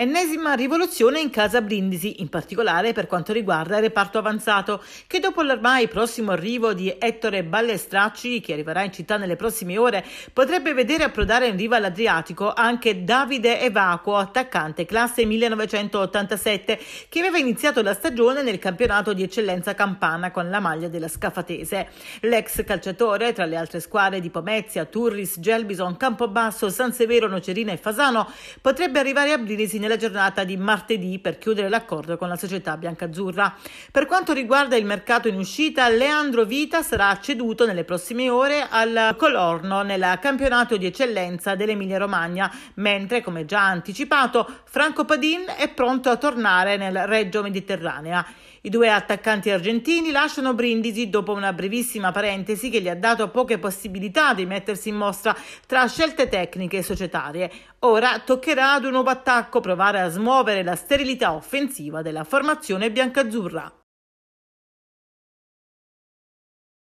Ennesima rivoluzione in casa Brindisi, in particolare per quanto riguarda il reparto avanzato, che dopo l'ormai prossimo arrivo di Ettore Ballestracci, che arriverà in città nelle prossime ore, potrebbe vedere approdare in riva all'Adriatico anche Davide Evacuo, attaccante classe 1987, che aveva iniziato la stagione nel campionato di eccellenza campana con la maglia della Scafatese. L'ex calciatore, tra le altre squadre di Pomezia, Turris, Gelbison, Campobasso, San Severo, Nocerina e Fasano, potrebbe arrivare a Brindisi nel nella giornata di martedì per chiudere l'accordo con la società biancazzurra. Per quanto riguarda il mercato in uscita, Leandro Vita sarà ceduto nelle prossime ore al Colorno nel campionato di eccellenza dell'Emilia Romagna, mentre, come già anticipato, Franco Padin è pronto a tornare nel Reggio Mediterranea. I due attaccanti argentini lasciano Brindisi dopo una brevissima parentesi che gli ha dato poche possibilità di mettersi in mostra tra scelte tecniche e societarie. Ora toccherà ad un nuovo attacco provare provare a smuovere la sterilità offensiva della formazione biancazzurra.